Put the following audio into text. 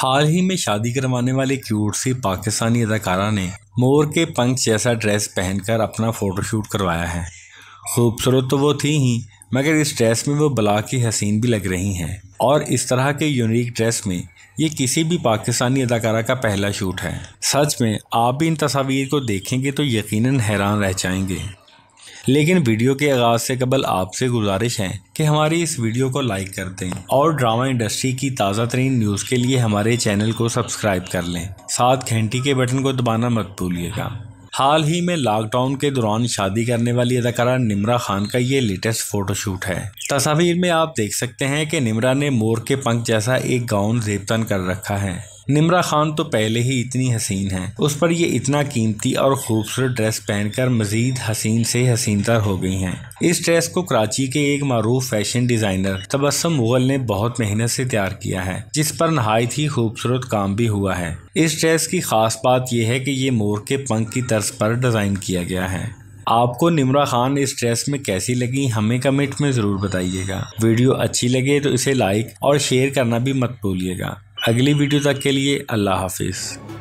हाल ही में शादी करवाने वाले क्यूट सी पाकिस्तानी अदाकारा ने मोर के पंख जैसा ड्रेस पहनकर अपना फ़ोटोशूट करवाया है खूबसूरत तो वो थी ही मगर इस ड्रेस में वो बला की हसीन भी लग रही हैं और इस तरह के यूनिक ड्रेस में ये किसी भी पाकिस्तानी अदाकारा का पहला शूट है सच में आप भी इन तस्वीर को देखेंगे तो यकीनन हैरान रह जाएंगे लेकिन वीडियो के आगाज से कबल आपसे गुजारिश है कि हमारी इस वीडियो को लाइक कर दें और ड्रामा इंडस्ट्री की ताज़ा तरीन न्यूज़ के लिए हमारे चैनल को सब्सक्राइब कर लें साथ घंटी के बटन को दबाना मत भूलिएगा हाल ही में लॉकडाउन के दौरान शादी करने वाली अदाकारा निमरा खान का ये लेटेस्ट फोटोशूट है तस्वीर में आप देख सकते हैं कि निमरा ने मोर के पंख जैसा एक गाउन जेबतन कर रखा है निमरा खान तो पहले ही इतनी हसीन है उस पर ये इतना कीमती और खूबसूरत ड्रेस पहनकर मजीद हसीन से हसीनतर हो गई हैं इस ड्रेस को कराची के एक मरूफ फैशन डिजाइनर तबस्सम मुगल ने बहुत मेहनत से तैयार किया है जिस पर नहायत ही खूबसूरत काम भी हुआ है इस ड्रेस की खास बात यह है कि ये मोर के पंख की तर्ज पर डिज़ाइन किया गया है आपको निमरा खान इस ड्रेस में कैसी लगी हमें कमेंट में ज़रूर बताइएगा वीडियो अच्छी लगे तो इसे लाइक और शेयर करना भी मत भूलिएगा अगली वीडियो तक के लिए अल्लाह हाफिज़